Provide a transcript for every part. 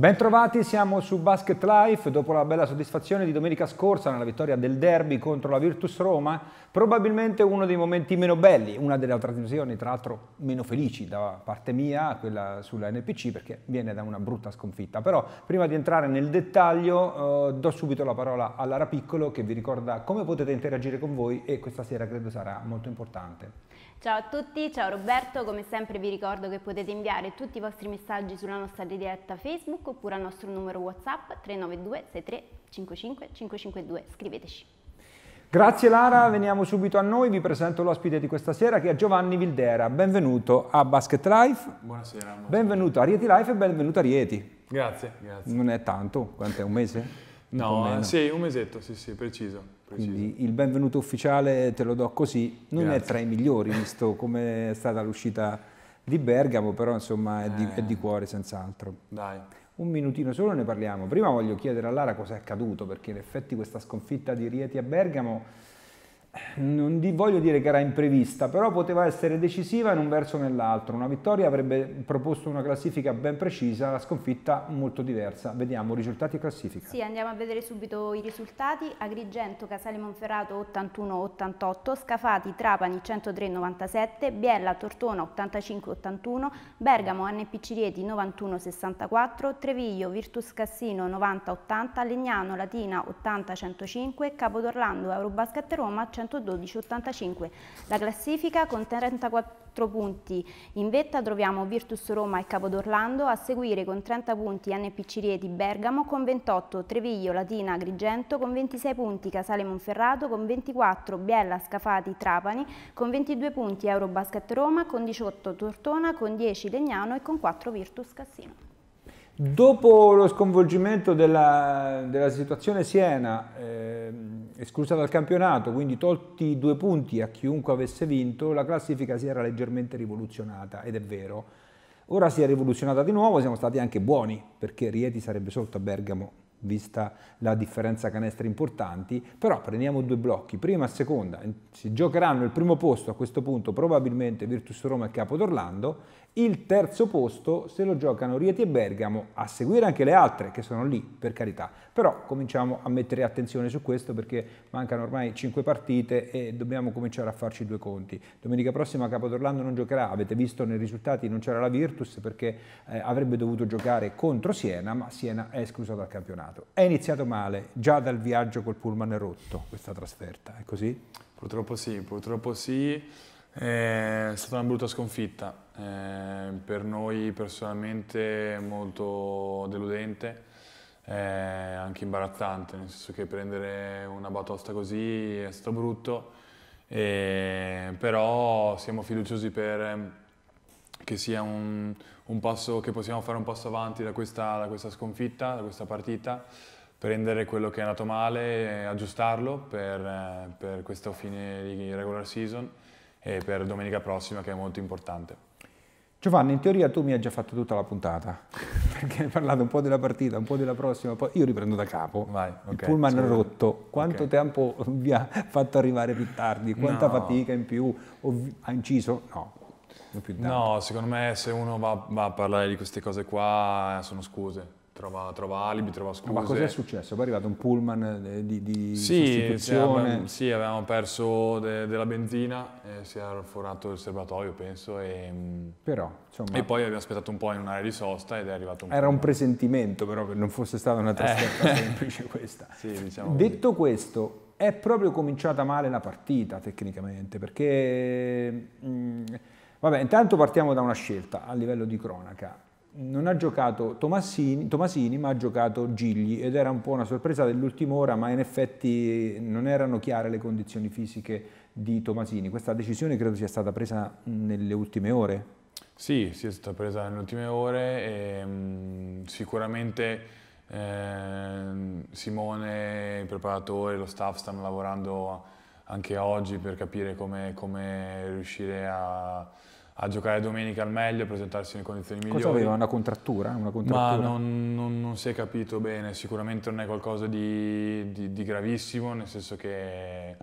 Bentrovati, siamo su Basket Life. Dopo la bella soddisfazione di domenica scorsa nella vittoria del derby contro la Virtus Roma, probabilmente uno dei momenti meno belli, una delle trasmissioni tra l'altro meno felici da parte mia, quella sulla NPC, perché viene da una brutta sconfitta. Però prima di entrare nel dettaglio eh, do subito la parola a Lara Piccolo che vi ricorda come potete interagire con voi e questa sera credo sarà molto importante. Ciao a tutti, ciao Roberto, come sempre vi ricordo che potete inviare tutti i vostri messaggi sulla nostra diretta Facebook oppure al nostro numero WhatsApp 392 63 55 552, scriveteci. Grazie Lara, veniamo subito a noi, vi presento l'ospite di questa sera che è Giovanni Vildera, benvenuto a Basket Life. Buonasera. buonasera. Benvenuto a Rieti Life e benvenuto a Rieti. Grazie, grazie. Non è tanto, quanto è un mese? no, eh, sì, un mesetto, sì, sì, preciso. Preciso. Quindi il benvenuto ufficiale te lo do così, non Grazie. è tra i migliori visto come è stata l'uscita di Bergamo, però insomma è di, eh. è di eh. cuore senz'altro. Dai. Un minutino solo ne parliamo. Prima voglio chiedere a Lara cosa è accaduto, perché in effetti questa sconfitta di Rieti a Bergamo non voglio dire che era imprevista, però poteva essere decisiva in un verso o nell'altro. Una vittoria avrebbe proposto una classifica ben precisa, la sconfitta molto diversa. Vediamo risultati e classifica. Sì, andiamo a vedere subito i risultati. Agrigento, Casale Monferrato 81-88, Scafati, Trapani 103-97, Biella, Tortona 85-81, Bergamo, NPC Rieti 91-64, Treviglio, Virtus Cassino 90-80, Legnano, Latina 80-105, Capodorlando, Eurobasket Roma 100 912-85 la classifica con 34 punti. In vetta troviamo Virtus Roma e Capodorlando, a seguire con 30 punti NPC Rieti Bergamo con 28, Treviglio, Latina, Agrigento con 26 punti, Casale Monferrato con 24, Biella, Scafati, Trapani con 22 punti, Eurobasket Roma con 18, Tortona con 10, Legnano e con 4 Virtus Cassino. Dopo lo sconvolgimento della, della situazione Siena, eh, esclusa dal campionato, quindi tolti due punti a chiunque avesse vinto, la classifica si era leggermente rivoluzionata, ed è vero. Ora si è rivoluzionata di nuovo, siamo stati anche buoni, perché Rieti sarebbe sotto a Bergamo, vista la differenza canestre importanti, però prendiamo due blocchi, prima e seconda, si giocheranno il primo posto a questo punto probabilmente Virtus Roma e Capo d'Orlando, il terzo posto se lo giocano Rieti e Bergamo, a seguire anche le altre che sono lì, per carità. Però cominciamo a mettere attenzione su questo perché mancano ormai 5 partite e dobbiamo cominciare a farci due conti. Domenica prossima Capodorlando non giocherà, avete visto nei risultati non c'era la Virtus perché eh, avrebbe dovuto giocare contro Siena, ma Siena è esclusa dal campionato. È iniziato male, già dal viaggio col pullman rotto questa trasferta, è così? Purtroppo sì, purtroppo sì. Eh, è stata una brutta sconfitta eh, per noi personalmente molto deludente, eh, anche imbarazzante, nel senso che prendere una batosta così è stato brutto, eh, però siamo fiduciosi per ehm, che sia un, un, passo, che possiamo fare un passo avanti da questa, da questa sconfitta, da questa partita, prendere quello che è andato male e aggiustarlo per, eh, per questo fine di regular season e per domenica prossima che è molto importante. Giovanni, in teoria tu mi hai già fatto tutta la puntata, perché hai parlato un po' della partita, un po' della prossima, poi io riprendo da capo. Vai, okay, Il pullman è rotto, quanto okay. tempo vi ha fatto arrivare più tardi, quanta no. fatica in più, vi... ha inciso? No. No, secondo me se uno va, va a parlare di queste cose qua eh, sono scuse, Trova, trova, alibi, trova scuse. Ma cos'è successo? Poi è arrivato un pullman di, di sì, cioè, sì, avevamo perso de, della benzina, eh, si era forato il serbatoio, penso. E, mm, però, insomma, e poi abbiamo aspettato un po' in un'area di sosta ed è arrivato un Era pullman. un presentimento però che non fosse stata una eh. trasferta eh. semplice questa. sì, diciamo Detto questo, è proprio cominciata male la partita tecnicamente, perché... Mh, mm, vabbè, intanto partiamo da una scelta a livello di cronaca non ha giocato Tomassini, Tomassini, ma ha giocato Gigli ed era un po' una sorpresa dell'ultima ora ma in effetti non erano chiare le condizioni fisiche di Tomasini. Questa decisione credo sia stata presa nelle ultime ore. Sì, sì è stata presa nelle ultime ore e ehm, mh, sicuramente eh, Simone, il preparatore, lo staff stanno lavorando anche oggi per capire come, come riuscire a a giocare domenica al meglio, a presentarsi in condizioni migliori. Cosa aveva? Una contrattura? Eh? Una contrattura? Ma non, non, non, si è capito bene, sicuramente non è qualcosa di, di, di gravissimo, nel senso che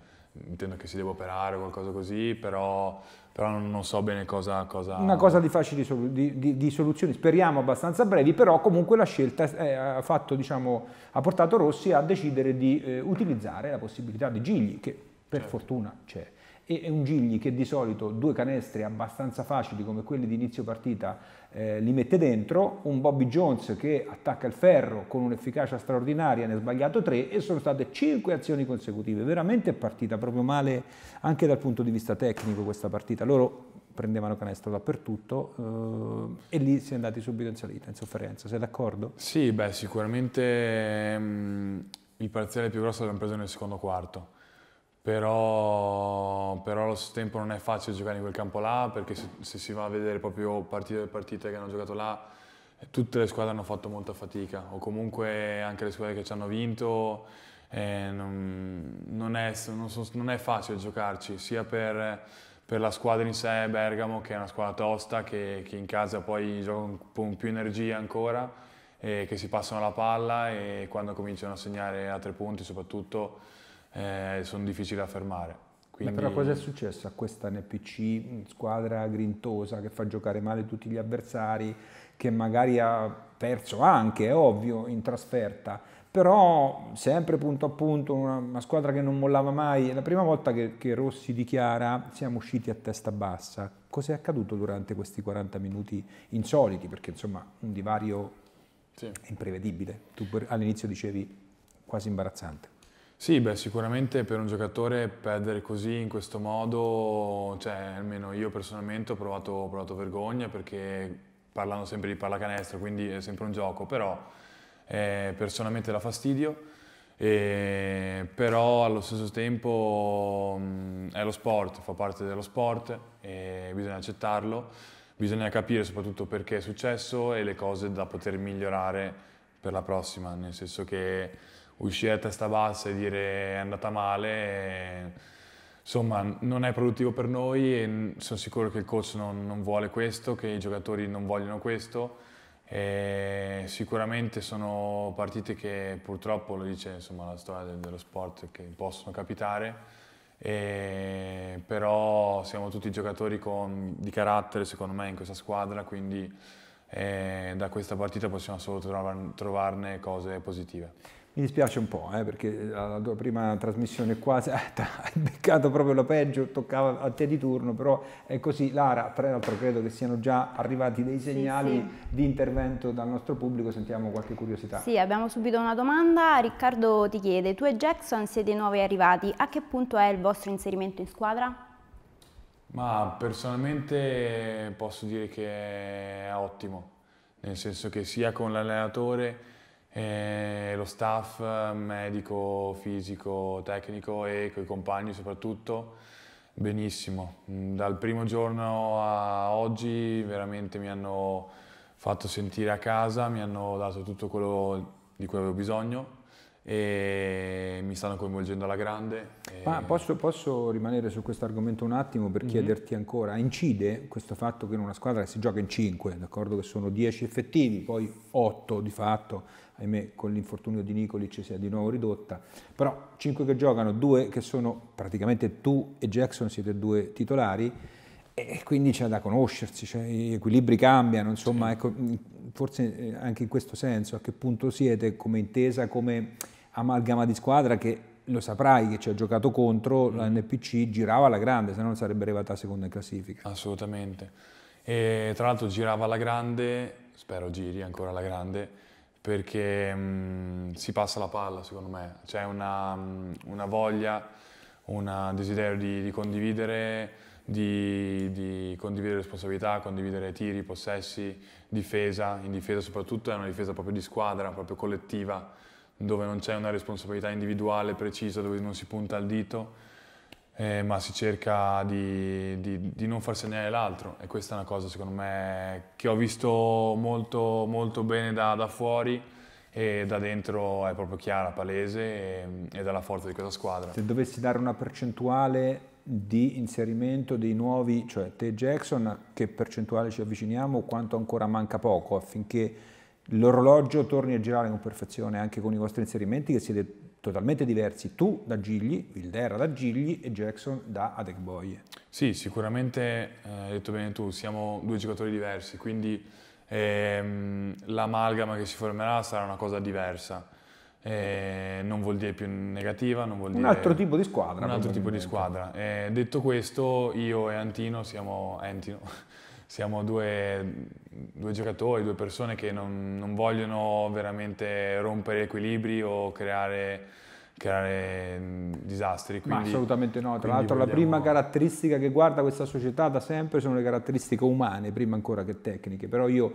intendo che si deve operare o qualcosa così, però, però non, non, so bene cosa, cosa... Una cosa di facili solu- di, di, di soluzioni, speriamo abbastanza brevi, però comunque la scelta è, eh, ha, fatto, diciamo, ha, portato Rossi a decidere di eh, utilizzare la possibilità di Gigli, che per certo. fortuna c'è e un Gigli che di solito due canestri abbastanza facili come quelli di inizio partita eh, li mette dentro, un Bobby Jones che attacca il ferro con un'efficacia straordinaria, ne ha sbagliato tre e sono state cinque azioni consecutive, veramente partita proprio male anche dal punto di vista tecnico questa partita, loro prendevano canestro dappertutto eh, e lì si è andati subito in salita, in sofferenza, sei d'accordo? Sì, beh sicuramente mh, mm, il parziale più grosso l'abbiamo preso nel secondo quarto però, però, allo stesso tempo non è facile giocare in quel campo là perché se, se si va a vedere proprio partite per partite che hanno giocato là tutte le squadre hanno fatto molta fatica o comunque anche le squadre che ci hanno vinto eh, non, non, è, non, so, non, è, facile giocarci sia per, per, la squadra in sé Bergamo che è una squadra tosta che, che in casa poi gioca con più energia ancora e che si passano la palla e quando cominciano a segnare a tre punti soprattutto eh, sono difficili da fermare. Quindi... Beh, però cosa è successo a questa NPC, mm, squadra grintosa che fa giocare male tutti gli avversari, che magari ha perso anche, è ovvio, in trasferta, però sempre punto a punto una, una squadra che non mollava mai. È la prima volta che, che Rossi dichiara siamo usciti a testa bassa. Cos'è accaduto durante questi 40 minuti insoliti? Perché insomma un divario sì. imprevedibile. Tu all'inizio dicevi quasi imbarazzante. Sì, beh, sicuramente per un giocatore perdere così in questo modo, cioè almeno io personalmente ho provato, ho provato vergogna perché parlano sempre di pallacanestro, quindi è sempre un gioco, però eh, personalmente da fastidio. E, però allo stesso tempo mh, mm, è lo sport, fa parte dello sport e bisogna accettarlo, bisogna capire soprattutto perché è successo e le cose da poter migliorare per la prossima, nel senso che uscire a testa bassa e dire è andata male, e, insomma non è produttivo per noi e sono sicuro che il coach non, non vuole questo, che i giocatori non vogliono questo. E sicuramente sono partite che purtroppo, lo dice insomma, la storia dello sport, che possono capitare, e però siamo tutti giocatori con, di carattere secondo me in questa squadra, quindi eh, da questa partita possiamo solo trovarne cose positive. Mi dispiace un po', eh, perché la tua prima trasmissione quasi eh, hai beccato proprio lo peggio, toccava a te di turno, però è così. Lara, tra l'altro credo che siano già arrivati dei segnali sì, sì. di intervento dal nostro pubblico, sentiamo qualche curiosità. Sì, abbiamo subito una domanda. Riccardo ti chiede, tu e Jackson siete nuovi arrivati, a che punto è il vostro inserimento in squadra? Ma personalmente posso dire che è ottimo, nel senso che sia con l'allenatore eh, lo staff medico, fisico, tecnico e coi compagni soprattutto benissimo. Dal primo giorno a oggi veramente mi hanno fatto sentire a casa, mi hanno dato tutto quello di cui avevo bisogno e mi stanno coinvolgendo alla grande. Ma posso, posso rimanere su questo argomento un attimo per mhm. chiederti mm-hmm. ancora, incide questo fatto che in una squadra si gioca in 5, d'accordo che sono 10 effettivi, poi 8 di fatto, ahimè con l'infortunio di Nicolic si è di nuovo ridotta, però 5 che giocano, 2 che sono praticamente tu e Jackson siete due titolari, e quindi c'è da conoscersi, cioè, gli equilibri cambiano, insomma, ecco, forse eh, anche in questo senso, a che punto siete come intesa, come amalgama di squadra che lo saprai che ci ha giocato contro, mm. la NPC girava alla grande, se no non sarebbe arrivata a seconda in classifica. Assolutamente. E tra l'altro girava alla grande, spero giri ancora alla grande, perché mh, mm, si passa la palla secondo me, c'è una, mm, una, voglia, un desiderio di, di condividere, di, di, condividere responsabilità, condividere tiri, possessi, difesa, in difesa soprattutto è una difesa proprio di squadra, proprio collettiva dove non c'è una responsabilità individuale precisa, dove non si punta il dito, eh, ma si cerca di, di, di, non far segnare l'altro e questa è una cosa secondo me che ho visto molto, molto bene da, da fuori e da dentro è proprio chiara, palese e, e dalla forza di questa squadra. Se dovessi dare una percentuale di inserimento dei nuovi, cioè te Jackson, a che percentuale ci avviciniamo, o quanto ancora manca poco affinché l'orologio torni a girare con perfezione anche con i vostri inserimenti che siete totalmente diversi, tu da Gigli, Vildera da Gigli e Jackson da Adekboye. Sì, sicuramente, eh, hai detto bene tu, siamo due giocatori diversi, quindi ehm, l'amalgama che si formerà sarà una cosa diversa. Eh, non vuol dire più negativa, non vuol dire... Un altro tipo di squadra. Un altro tipo di squadra. Eh, detto questo, io e Antino siamo... Antino siamo due, due, giocatori, due persone che non, non vogliono veramente rompere equilibri o creare, creare disastri. Quindi, Ma assolutamente no, tra l'altro vogliamo... la prima caratteristica che guarda questa società da sempre sono le caratteristiche umane, prima ancora che tecniche, però io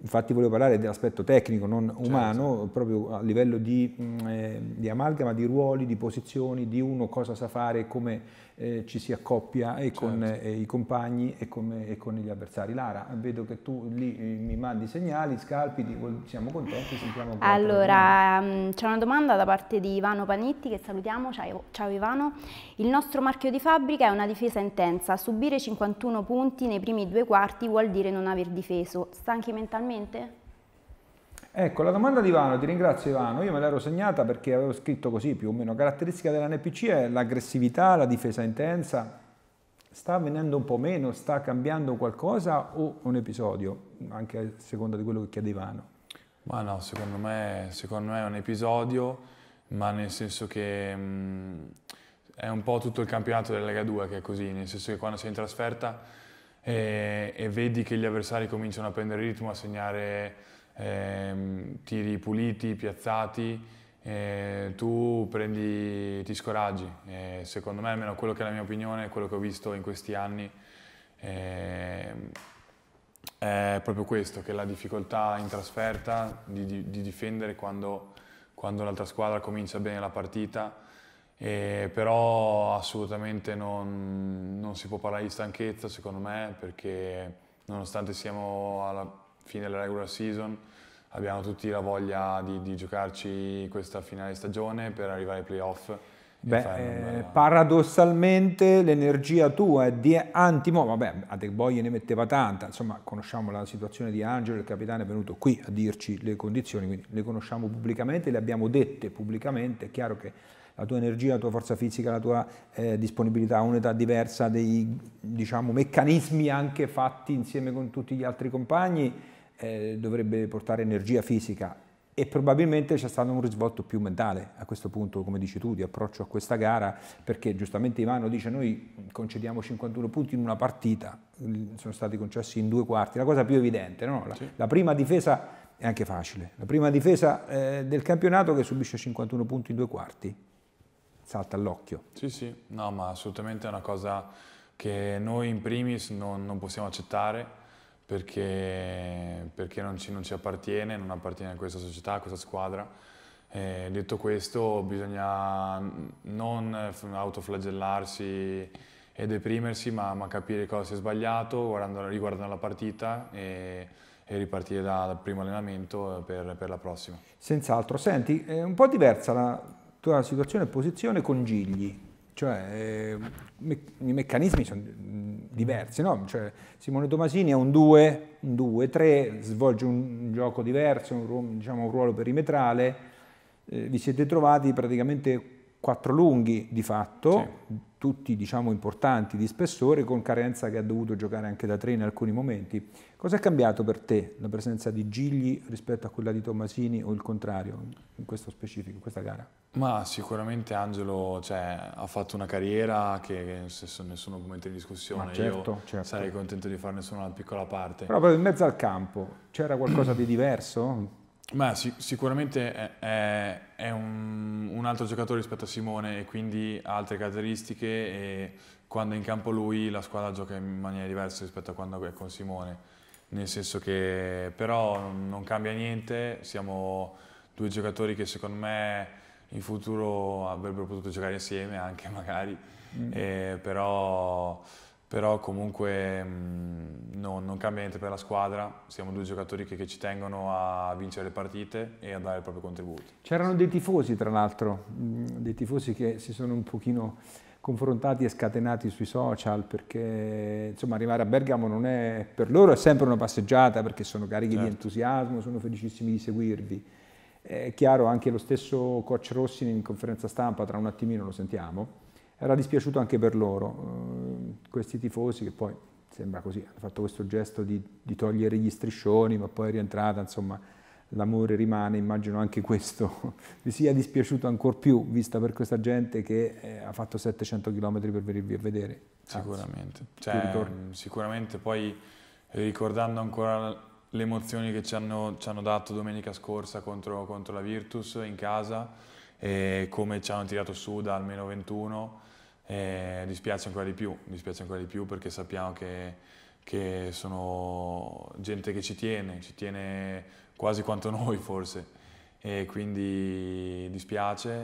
Infatti volevo parlare dell'aspetto tecnico, non certo. umano, certo. proprio a livello di, mm, eh, di, amalgama di ruoli, di posizioni, di uno cosa sa fare, come eh, ci si accoppia e certo. con eh, i compagni e con, e con, gli avversari. Lara, vedo che tu lì eh, mi mandi segnali, scalpiti, siamo contenti, sentiamo un Allora, mm, c'è una domanda da parte di Ivano Panitti che salutiamo, ciao, ciao Ivano. Il nostro marchio di fabbrica è una difesa intensa, subire 51 punti nei primi due quarti vuol dire non aver difeso, stanchi mentalmente fondamentalmente? Ecco, la domanda di Ivano, ti ringrazio Ivano, io me l'ero segnata perché avevo scritto così più o meno, caratteristica dell'NPC è l'aggressività, la difesa intensa, sta avvenendo un po' meno, sta cambiando qualcosa o un episodio, anche a seconda di quello che chiede Ivano? Ma no, secondo me, secondo me è un episodio, ma nel senso che mh, mm, è un po' tutto il campionato della Lega 2 che è così, nel senso che quando sei in trasferta e, e vedi che gli avversari cominciano a prendere ritmo, a segnare eh, tiri puliti, piazzati, eh, tu prendi, ti scoraggi. Eh, secondo me, almeno quello che è la mia opinione, quello che ho visto in questi anni, ehm, è proprio questo, che la difficoltà in trasferta di, di, di difendere quando, quando l'altra squadra comincia bene la partita e eh, però assolutamente non, non, si può parlare di stanchezza secondo me perché nonostante siamo alla fine della regular season abbiamo tutti la voglia di, di giocarci questa finale stagione per arrivare ai playoff. Beh, eh, paradossalmente l'energia tua è di Antimo, vabbè, a Adegboie ne metteva tanta, insomma conosciamo la situazione di Angelo, il capitano è venuto qui a dirci le condizioni, quindi le conosciamo pubblicamente, le abbiamo dette pubblicamente, è chiaro che la tua energia, la tua forza fisica, la tua eh, disponibilità a un'età diversa, dei diciamo, meccanismi anche fatti insieme con tutti gli altri compagni, eh, dovrebbe portare energia fisica e probabilmente c'è stato un risvolto più mentale a questo punto, come dici tu, di approccio a questa gara, perché giustamente Ivano dice noi concediamo 51 punti in una partita, sono stati concessi in due quarti, la cosa più evidente, no? la, sì. la prima difesa è anche facile, la prima difesa eh, del campionato che subisce 51 punti in due quarti, salta all'occhio. Sì, sì, no, ma assolutamente è una cosa che noi in primis non, non possiamo accettare perché, perché non, ci, non, ci, appartiene, non appartiene a questa società, a questa squadra. Eh, detto questo, bisogna non autoflagellarsi e deprimersi, ma, ma, capire cosa si è sbagliato, guardando, riguardando la partita e, e ripartire da, dal primo allenamento per, per la prossima. Senz'altro. Senti, è un po' diversa la tua situazione e posizione congigli, cioè ehm, me i meccanismi sono diversi, no? cioè, Simone Tomasini è un 2, un 2, 3, svolge un gioco diverso, un, diciamo, un ruolo perimetrale, eh, vi siete trovati praticamente quattro lunghi di fatto, sì tutti diciamo, importanti di spessore, con carenza che ha dovuto giocare anche da tre in alcuni momenti. Cosa è cambiato per te la presenza di Gigli rispetto a quella di Tommasini o il contrario in questo specifico, in questa gara? Ma sicuramente Angelo cioè, ha fatto una carriera che nessuno può mettere in discussione, certo, io certo. sarei contento di farne solo una piccola parte. Però proprio in mezzo al campo c'era qualcosa di diverso? Ma sì, sicuramente è, è un, un, altro giocatore rispetto a Simone e quindi ha altre caratteristiche e quando è in campo lui la squadra gioca in maniera diversa rispetto a quando è con Simone. Nel senso che però non cambia niente, siamo due giocatori che secondo me in futuro avrebbero potuto giocare insieme anche magari, mm e, eh, però però comunque mh, mm, no, non cambia niente per la squadra, siamo due giocatori che, che, ci tengono a vincere le partite e a dare il proprio contributo. C'erano dei tifosi tra l'altro, mm, dei tifosi che si sono un pochino confrontati e scatenati sui social perché insomma arrivare a Bergamo non è per loro è sempre una passeggiata perché sono carichi certo. di entusiasmo, sono felicissimi di seguirvi. È chiaro anche lo stesso coach Rossi in conferenza stampa, tra un attimino lo sentiamo era dispiaciuto anche per loro, eh, questi tifosi che poi sembra così, hanno fatto questo gesto di, di togliere gli striscioni, ma poi è rientrata, insomma, l'amore rimane, immagino anche questo vi sia dispiaciuto ancora più, vista per questa gente che eh, ha fatto 700 km per venirvi a vedere. Sicuramente, cioè, mm, sicuramente poi ricordando ancora le emozioni che ci hanno, ci hanno dato domenica scorsa contro, contro, la Virtus in casa e come ci hanno tirato su da almeno 21 e dispiace ancora di più, dispiace ancora di più perché sappiamo che, che sono gente che ci tiene, ci tiene quasi quanto noi forse e quindi dispiace.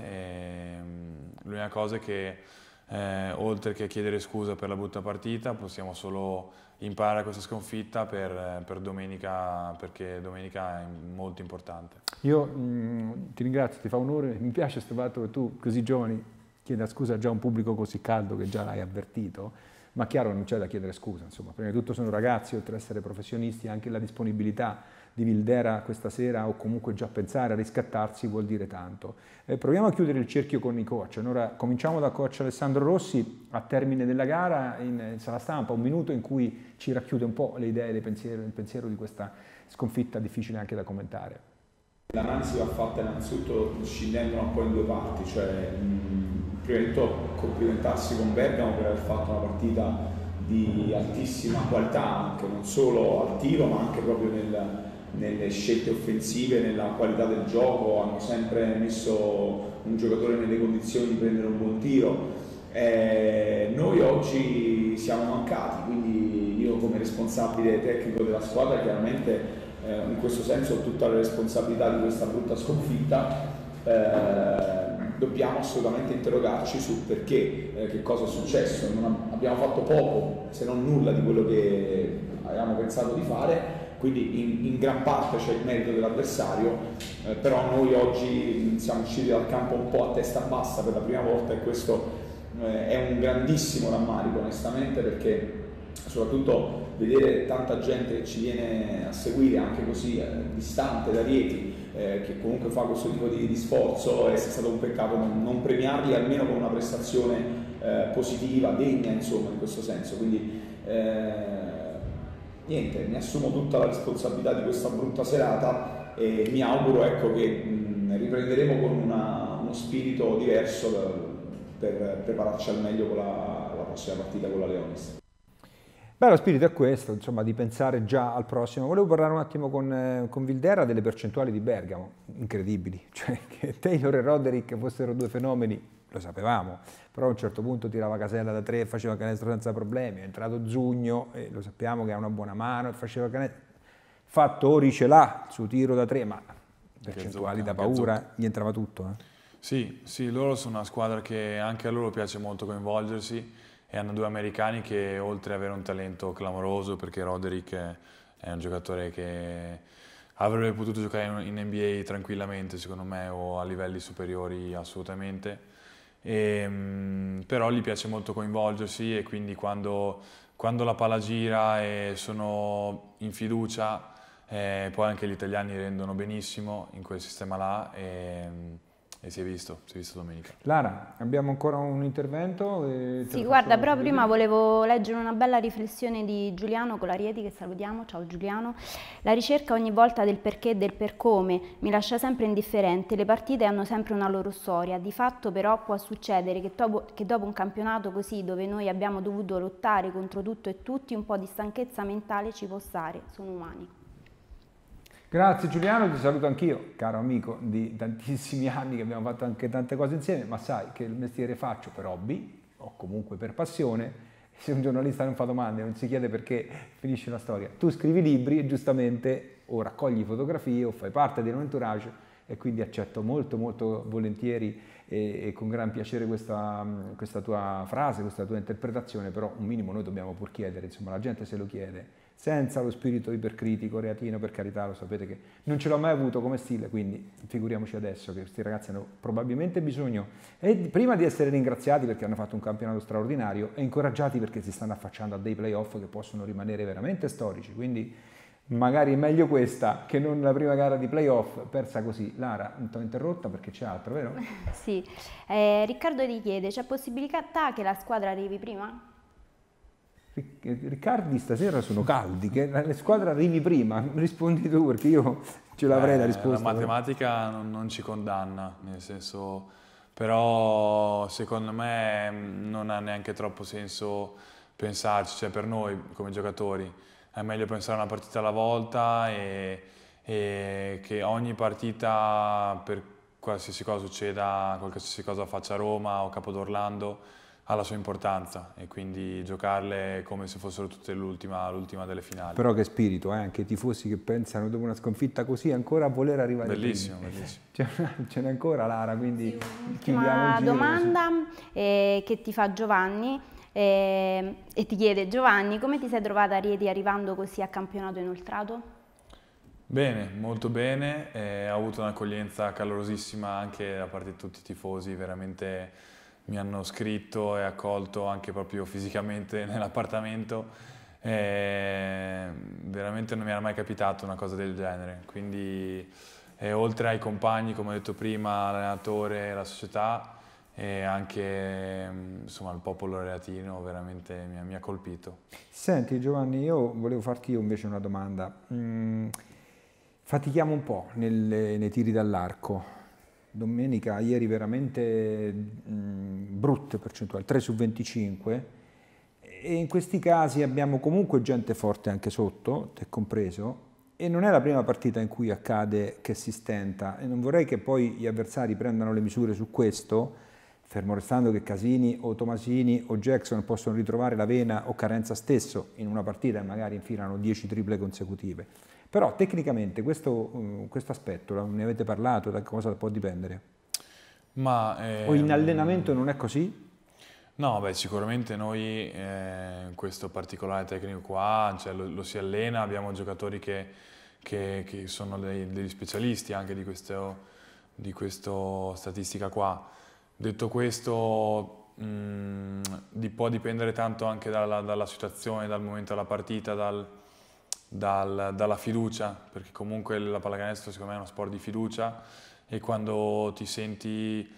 Mm, l'unica cosa è che eh, oltre che chiedere scusa per la brutta partita possiamo solo imparare questa sconfitta per, per domenica perché domenica è molto importante. Io mh, mm, ti ringrazio, ti fa onore, mi piace questo fatto che tu così giovani chieda scusa già a un pubblico così caldo che già l'hai avvertito, ma chiaro non c'è da chiedere scusa, insomma, prima di tutto sono ragazzi, oltre ad essere professionisti, anche la disponibilità di Vildera questa sera o comunque già pensare a riscattarsi vuol dire tanto. Eh, proviamo a chiudere il cerchio con i coach, allora cominciamo da coach Alessandro Rossi a termine della gara in, sala stampa, un minuto in cui ci racchiude un po' le idee, le pensiero, il pensiero di questa sconfitta difficile anche da commentare. L'analisi va fatta innanzitutto scendendo un po' in due parti, cioè prima di tutto complimentarsi con Bergamo per aver fatto una partita di altissima qualità, anche non solo al tiro ma anche proprio nel, nelle scelte offensive, nella qualità del gioco, hanno sempre messo un giocatore nelle condizioni di prendere un buon tiro. Eh, noi oggi siamo mancati, quindi io come responsabile tecnico della squadra chiaramente eh, in questo senso ho tutta la responsabilità di questa brutta sconfitta. Eh, dobbiamo assolutamente interrogarci sul perché, eh, che cosa è successo. Non abbiamo fatto poco, se non nulla di quello che avevamo pensato di fare, quindi in, in gran parte c'è il merito dell'avversario, eh, però noi oggi mm, siamo usciti dal campo un po' a testa bassa per la prima volta e questo eh, è un grandissimo rammarico onestamente perché soprattutto vedere tanta gente che ci viene a seguire anche così eh, distante da Rieti eh, che comunque fa questo tipo di, di sforzo è stato un peccato non, non, premiarli almeno con una prestazione eh, positiva, degna insomma in questo senso. Quindi eh, niente, mi assumo tutta la responsabilità di questa brutta serata e mi auguro ecco, che mh, mm, riprenderemo con una, uno spirito diverso per, eh, per prepararci al meglio con la, la prossima partita con la Leonis. Beh, lo spirito è questo, insomma, di pensare già al prossimo. Volevo parlare un attimo con, eh, con Vildera delle percentuali di Bergamo, incredibili. Cioè, che Taylor e Roderick fossero due fenomeni, lo sapevamo, però a un certo punto tirava casella da tre e faceva canestro senza problemi. È entrato Zugno, e lo sappiamo che ha una buona mano, e faceva canestro. Fattori ce l'ha su tiro da tre, ma percentuali da paura, gli entrava tutto. Eh? Sì, sì, loro sono una squadra che anche a loro piace molto coinvolgersi e hanno due americani che oltre ad avere un talento clamoroso perché Roderick è un giocatore che avrebbe potuto giocare in NBA tranquillamente secondo me o a livelli superiori assolutamente e, ehm, però gli piace molto coinvolgersi e quindi quando, quando la palla gira e sono in fiducia eh, poi anche gli italiani rendono benissimo in quel sistema là e, ehm, e si è visto, si è visto domenica. Lara, abbiamo ancora un intervento? Sì, guarda, però vedere. prima volevo leggere una bella riflessione di Giuliano Colarieti, che salutiamo, ciao Giuliano. La ricerca ogni volta del perché e del per come mi lascia sempre indifferente, le partite hanno sempre una loro storia, di fatto però può succedere che dopo, che dopo un campionato così, dove noi abbiamo dovuto lottare contro tutto e tutti, un po' di stanchezza mentale ci può stare, sono umani. Grazie Giuliano, ti saluto anch'io, caro amico di tantissimi anni che abbiamo fatto anche tante cose insieme, ma sai che il mestiere faccio per hobby o comunque per passione. Se un giornalista non fa domande, non si chiede perché finisce una storia. Tu scrivi libri e giustamente o raccogli fotografie o fai parte di un entourage e quindi accetto molto molto volentieri e, e con gran piacere questa, questa, tua frase, questa tua interpretazione, però un minimo noi dobbiamo pur chiedere, insomma la gente se lo chiede senza lo spirito ipercritico, reatino, per carità, lo sapete che non ce l'ho mai avuto come stile, quindi figuriamoci adesso che questi ragazzi hanno probabilmente bisogno, e prima di essere ringraziati perché hanno fatto un campionato straordinario, e incoraggiati perché si stanno affacciando a dei playoff che possono rimanere veramente storici, quindi magari è meglio questa che non la prima gara di playoff persa così. Lara, ti ho interrotta perché c'è altro, vero? sì, eh, Riccardo ti chiede, c'è possibilità che la squadra arrivi prima? Riccardi stasera sono caldi, che la squadra arrivi prima, rispondi tu perché io ce l'avrei eh, la risposta. La matematica non, non, ci condanna, nel senso, però secondo me mm, non ha neanche troppo senso pensarci, cioè per noi come giocatori è meglio pensare una partita alla volta e, e che ogni partita per qualsiasi cosa succeda, qualsiasi cosa faccia Roma o Capodorlando, ha la sua importanza e quindi giocarle come se fossero tutte l'ultima, delle finali. Però che spirito, eh? anche i tifosi che pensano dopo una sconfitta così ancora a voler arrivare Bellissimo, primi. bellissimo. Ce n'è ancora Lara, quindi sì. Una domanda eh, che ti fa Giovanni eh, e ti chiede Giovanni come ti sei trovata a Rieti arrivando così a campionato inoltrato? Bene, molto bene, eh, ha avuto un'accoglienza calorosissima anche da parte di tutti i tifosi, veramente mi hanno scritto e accolto anche proprio fisicamente nell'appartamento. E veramente non mi era mai capitato una cosa del genere. Quindi, oltre ai compagni, come ho detto prima, l'allenatore, la società e anche mm, insomma, il popolo reatino veramente mi ha, mi ha, colpito. Senti Giovanni, io volevo farti io invece una domanda. Mm, fatichiamo un po' nelle, nei tiri dall'arco domenica, ieri veramente mh, mm, brutte percentuali, 3 su 25, e in questi casi abbiamo comunque gente forte anche sotto, te compreso, e non è la prima partita in cui accade che si stenta, e non vorrei che poi gli avversari prendano le misure su questo, fermo restando che Casini o Tomasini o Jackson possono ritrovare la vena o carenza stesso in una partita e magari infilano 10 triple consecutive. Però tecnicamente questo, eh, questo aspetto, ne avete parlato, da cosa può dipendere? Ma, ehm... O in ehm, allenamento non è così? No, beh, sicuramente noi eh, questo particolare tecnico qua cioè, lo, lo, si allena, abbiamo giocatori che, che, che sono dei, degli specialisti anche di questa statistica qua. Detto questo, mh, mm, può dipendere tanto anche dalla, dalla situazione, dal momento della partita, dal, dal, dalla fiducia, perché comunque la pallacanestro secondo me è uno sport di fiducia e quando ti senti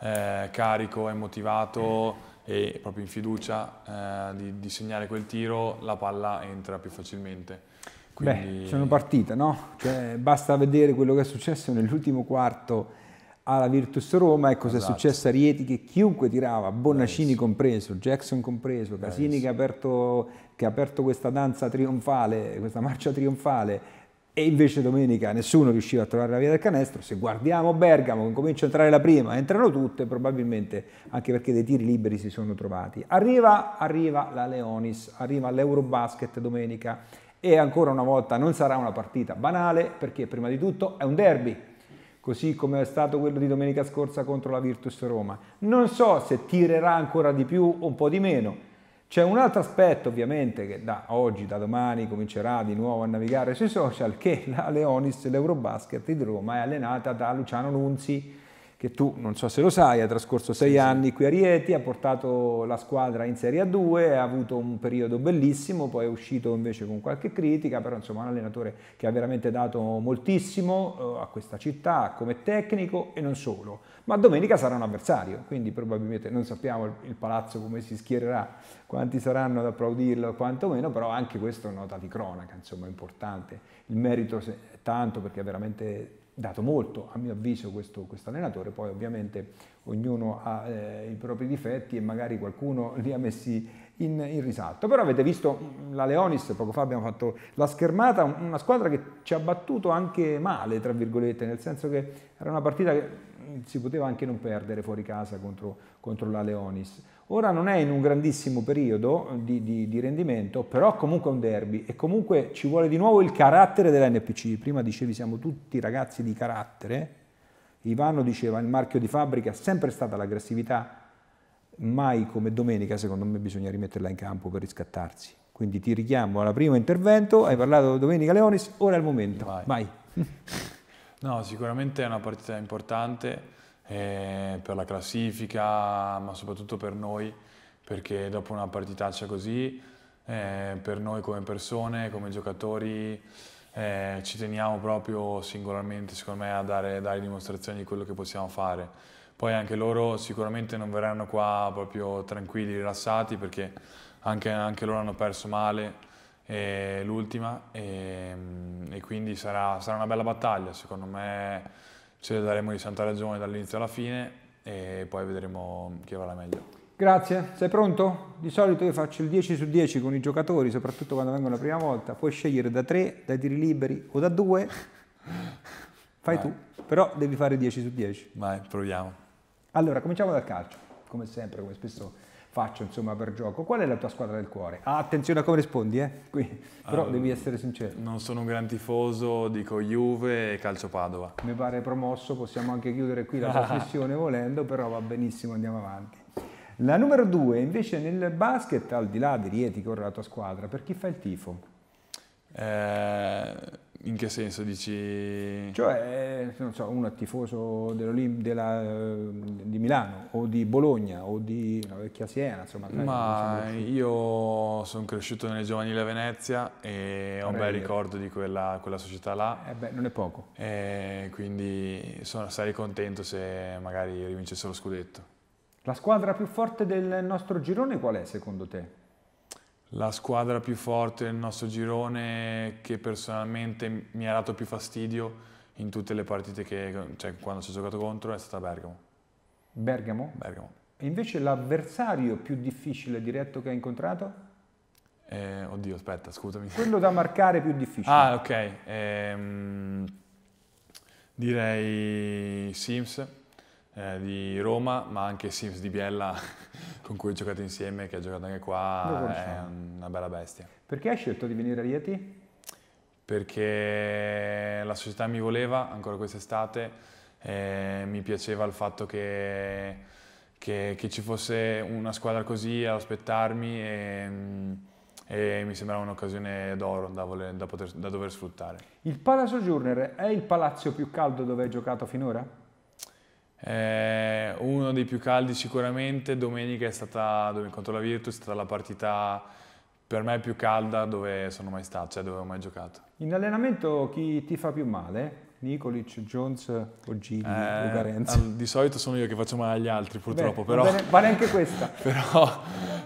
eh, carico e motivato e proprio in fiducia eh, di, di, segnare quel tiro, la palla entra più facilmente. Quindi... Beh, sono partite, no? Cioè, basta vedere quello che è successo nell'ultimo quarto alla Virtus Roma e cosa esatto. è successo a Rieti che chiunque tirava, Bonacini nice. compreso, Jackson compreso, Casini nice. che, ha aperto, che ha aperto questa danza trionfale, questa marcia trionfale e invece domenica nessuno riusciva a trovare la via del canestro, se guardiamo Bergamo che comincia a entrare la prima, entrano tutte probabilmente anche perché dei tiri liberi si sono trovati. Arriva, arriva la Leonis, arriva l'Eurobasket domenica e ancora una volta non sarà una partita banale perché prima di tutto è un derby così come è stato quello di domenica scorsa contro la Virtus Roma. Non so se tirerà ancora di più o un po' di meno. C'è un altro aspetto ovviamente che da oggi, da domani comincerà di nuovo a navigare sui social che la Leonis, l'Eurobasket di Roma, è allenata da Luciano Nunzi, che tu, non so se lo sai, ha trascorso sei sì, anni sì. qui a Rieti, ha portato la squadra in Serie A2, ha avuto un periodo bellissimo, poi è uscito invece con qualche critica, però insomma un allenatore che ha veramente dato moltissimo eh, a questa città come tecnico e non solo. Ma domenica sarà un avversario, quindi probabilmente non sappiamo il, palazzo come si schiererà, quanti saranno ad applaudirlo, quantomeno, però anche questo è una nota di cronaca, insomma, importante. Il merito tanto perché è veramente dato molto a mio avviso questo, questo allenatore, poi ovviamente ognuno ha eh, i propri difetti e magari qualcuno li ha messi in, in, risalto. Però avete visto mm, la Leonis, poco fa abbiamo fatto la schermata, una squadra che ci ha battuto anche male, tra virgolette, nel senso che era una partita che mm, si poteva anche non perdere fuori casa contro, contro la Leonis. Ora non è in un grandissimo periodo eh, di, di, di rendimento, però comunque è un derby e comunque ci vuole di nuovo il carattere dell'NPC. Prima dicevi siamo tutti ragazzi di carattere. Ivano diceva il marchio di fabbrica è sempre stata l'aggressività, mai come domenica secondo me bisogna rimetterla in campo per riscattarsi. Quindi ti richiamo alla prima intervento, hai parlato domenica Leonis, ora è il momento. Vai. Vai. no, sicuramente è una partita importante eh, per la classifica, ma soprattutto per noi, perché dopo una partitaccia così, eh, per noi come persone, come giocatori, eh, ci teniamo proprio singolarmente, secondo me, a dare, dare dimostrazioni di quello che possiamo fare. Poi anche loro sicuramente non verranno qua proprio tranquilli, rilassati, perché anche, anche loro hanno perso male eh, l'ultima e, ehm, e, quindi sarà, sarà una bella battaglia, secondo me ce daremo di Santa Ragione dall'inizio alla fine e poi vedremo chi avrà la meglio. Grazie, sei pronto? Di solito io faccio il 10 su 10 con i giocatori, soprattutto quando vengono la prima volta. Puoi scegliere da 3, dai tiri liberi o da 2. Fai Vai. tu, però devi fare 10 su 10. Vai, proviamo. Allora, cominciamo dal calcio, come sempre, come spesso faccio insomma per gioco. Qual è la tua squadra del cuore? Ah, attenzione a come rispondi, eh? Qui. però uh, devi ehm, essere sincero. Non sono un gran tifoso, dico Juve e Calcio Padova. Mi pare promosso, possiamo anche chiudere qui la trasmissione volendo, però va benissimo, andiamo avanti. La numero due, invece nel basket, al di là di Rieti con la tua squadra, per chi fa il tifo? Eh in che senso dici? Cioè, non so, uno è tifoso della, eh, di Milano o di Bologna o di una vecchia Siena, insomma. Ma io sono cresciuto nelle giovanili a Venezia e ho un bel ricordo di quella, quella società là. Eh beh, non è poco. E quindi sono, sarei contento se magari rivincesse lo scudetto. La squadra più forte del nostro girone qual è secondo te? la squadra più forte del nostro girone che personalmente mi ha dato più fastidio in tutte le partite che, cioè, quando ci ho giocato contro è stata Bergamo. Bergamo? Bergamo. E invece l'avversario più difficile diretto che hai incontrato? Eh, oddio, aspetta, scusami. Quello da marcare più difficile. Ah, ok. Ehm, direi Sims eh, di Roma, ma anche Sims di Biella con cui ho giocato insieme, che ha giocato anche qua, è una bella bestia. Perché hai scelto di venire a Rieti? Perché la società mi voleva ancora quest'estate, eh, mi piaceva il fatto che, che, che, ci fosse una squadra così ad aspettarmi e, e mi sembrava un'occasione d'oro da, da, da dover sfruttare. Il Palazzo Journer è il palazzo più caldo dove hai giocato finora? Eh, uno dei più caldi sicuramente, domenica è stata, dove, contro la Virtus, è stata la partita per me più calda dove sono mai stato, cioè dove ho mai giocato. In allenamento chi ti fa più male? Nicolic, Jones o Gigi, eh, Di solito sono io che faccio male agli altri purtroppo, Beh, però... Vale anche questa. però,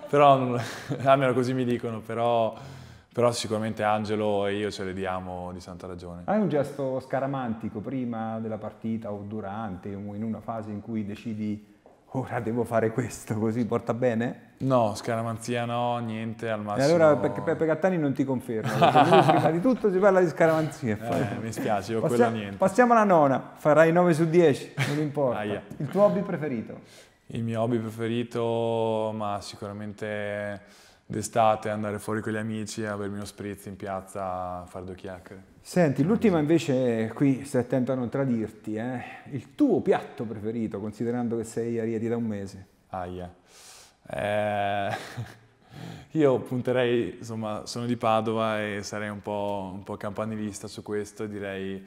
però, almeno così mi dicono, però però sicuramente Angelo e io ce le diamo di santa ragione. Hai un gesto scaramantico prima della partita o durante, o in una fase in cui decidi ora devo fare questo, così porta bene? No, scaramanzia no, niente al massimo. E allora perché Peppe Gattani non ti conferma, prima di tutto si parla di scaramanzia. Eh, mi spiace, io Passia- quello niente. Passiamo alla nona, farai 9 su 10, non importa. ah, Il tuo hobby preferito? Il mio hobby preferito, ma sicuramente d'estate andare fuori con gli amici a bermi uno spritz in piazza a fare due chiacchiere. Senti, l'ultima invece, qui stai attento a non tradirti, eh? il tuo piatto preferito, considerando che sei a Rieti da un mese? Aia. Eh, io punterei, insomma, sono di Padova e sarei un po', un po campanilista su questo, direi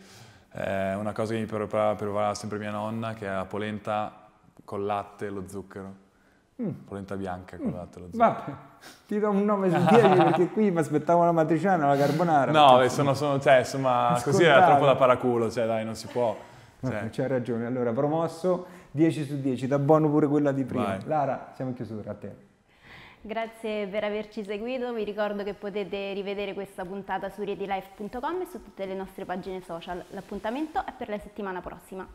eh, una cosa che mi preparava sempre mia nonna, che è la polenta col latte e lo zucchero Mm. Polenta bianca colata. Mm. Vabbè, ti do un nome su 10 perché qui mi aspettavo la matriciana, la carbonara. No, beh, sono, sono, cioè, insomma, Ascoltare. così era troppo da paraculo, cioè dai, non si può. Cioè. No, c'hai ragione, allora promosso 10 su 10, da buono pure quella di prima. Vai. Lara, siamo in chiusura, a te. Grazie per averci seguito, vi ricordo che potete rivedere questa puntata su riedylife.com e su tutte le nostre pagine social. L'appuntamento è per la settimana prossima.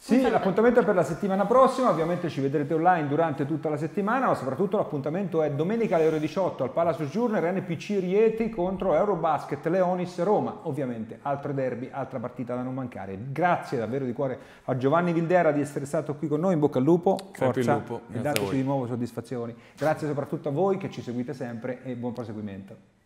Sì, l'appuntamento è per la settimana prossima, ovviamente ci vedrete online durante tutta la settimana, ma soprattutto l'appuntamento è domenica alle ore 18 al Palace Journer NPC Rieti contro Eurobasket Leonis Roma, ovviamente altro derby, altra partita da non mancare. Grazie davvero di cuore a Giovanni Vildera di essere stato qui con noi, in bocca al lupo, forza lupo. e dateci di nuovo soddisfazioni. Grazie soprattutto a voi che ci seguite sempre e buon proseguimento.